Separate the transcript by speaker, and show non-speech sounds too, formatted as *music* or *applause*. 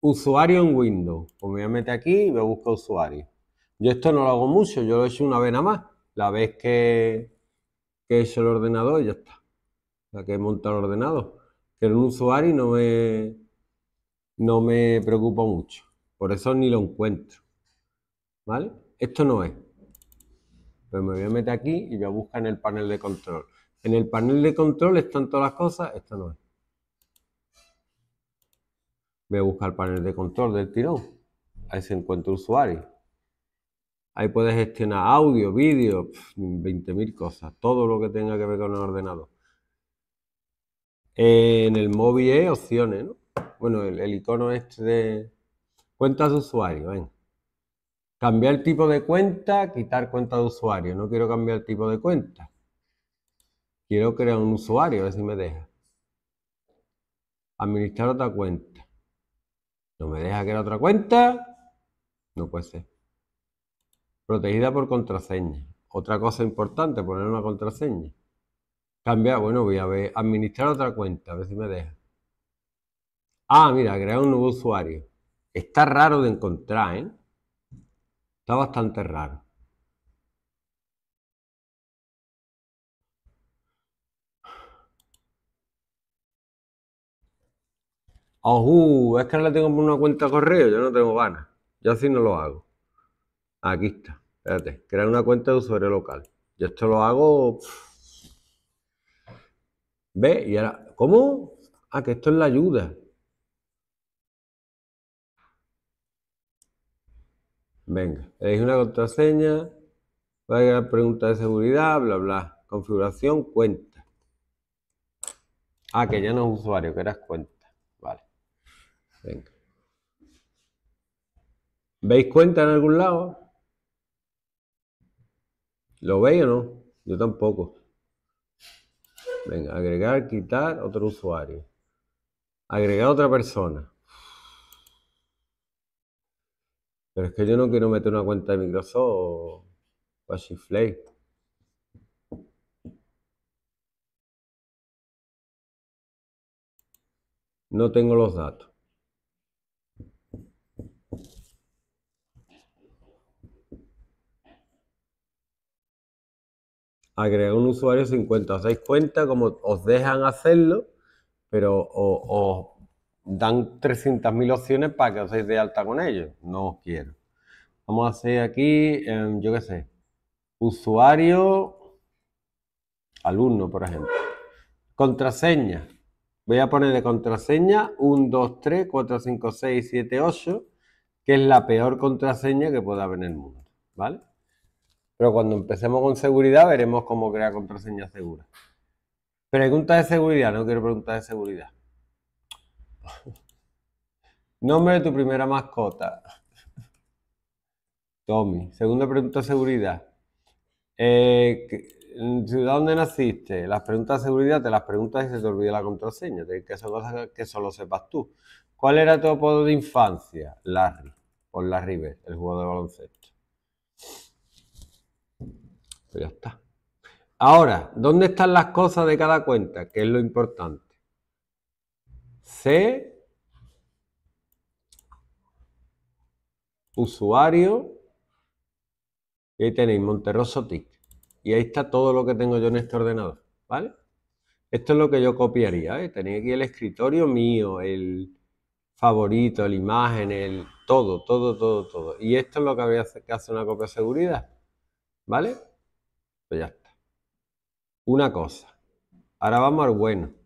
Speaker 1: Usuario en Windows. Pues me voy a meter aquí y me busco usuario. Yo esto no lo hago mucho, yo lo he hecho una vez nada más. La vez que, que he hecho el ordenador y ya está. La que he montado el ordenador. Que en un usuario no me, no me preocupa mucho. Por eso ni lo encuentro. ¿Vale? Esto no es. Pues me voy a meter aquí y voy a en el panel de control. En el panel de control están todas las cosas, esto no es. Voy a buscar panel de control del tirón. Ahí se encuentra usuario. Ahí puedes gestionar audio, vídeo, 20.000 cosas. Todo lo que tenga que ver con el ordenador. En el móvil opciones, ¿no? Bueno, el, icono este de cuentas de usuario, ven. Cambiar tipo de cuenta, quitar cuenta de usuario. No quiero cambiar tipo de cuenta. Quiero crear un usuario, a ver si me deja. Administrar otra cuenta. No me deja crear otra cuenta. No puede ser. Protegida por contraseña. Otra cosa importante, poner una contraseña. Cambiar, bueno, voy a ver, administrar otra cuenta, a ver si me deja. Ah, mira, crear un nuevo usuario. Está raro de encontrar, ¿eh? Está bastante raro. ojo oh, uh, es que no la tengo por una cuenta de correo, yo no tengo ganas. Yo así no lo hago. Aquí está. Espérate, crear una cuenta de usuario local. Yo esto lo hago. ¿Ve? Y ahora, ¿cómo? Ah, que esto es la ayuda. Venga, elegí una contraseña, va a llegar pregunta de seguridad, bla, bla. Configuración, cuenta. Ah, que ya no es usuario, que eras cuenta. Vale. Venga. ¿Veis cuenta en algún lado? ¿Lo veis o no? Yo tampoco. Venga, agregar, quitar otro usuario. Agregar otra persona. Pero es que yo no quiero meter una cuenta de Microsoft o No tengo los datos. agregar un usuario 50. Os dais cuenta como os dejan hacerlo, pero os, dan 300.000 opciones para que os deis de alta con ellos. No os quiero. Vamos a hacer aquí, em, yo qué sé, usuario, alumno, por ejemplo. Contraseña. Voy a poner de contraseña 1, 2, 3, 4, 5, 6, 7, 8, que es la peor contraseña que pueda haber en el mundo. ¿Vale? Pero cuando empecemos con seguridad veremos cómo crear contraseñas seguras. Pregunta de seguridad, no quiero preguntas de seguridad. *laughs* Nombre de tu primera mascota. *laughs* Tommy. Segunda pregunta de seguridad. Eh, ciudad donde naciste, las preguntas de seguridad te las preguntas y se te olvida la contraseña, que son cosas que solo sepas tú. ¿Cuál era tu apodo de infancia? Larry, por Larry B, el juego de baloncesto ya está. Ahora, ¿dónde están las cosas de cada cuenta? Que es lo importante. C, usuario, y ahí tenéis Monterroso TIC. Y ahí está todo lo que tengo yo en este ordenador, ¿vale? Esto es lo que yo copiaría, ¿eh? Tenéis aquí el escritorio mío, el favorito, la imagen, el todo, todo, todo, todo. Y esto es lo que hace una copia de seguridad, ¿vale? ya está. Una cosa. Ahora vamos al bueno.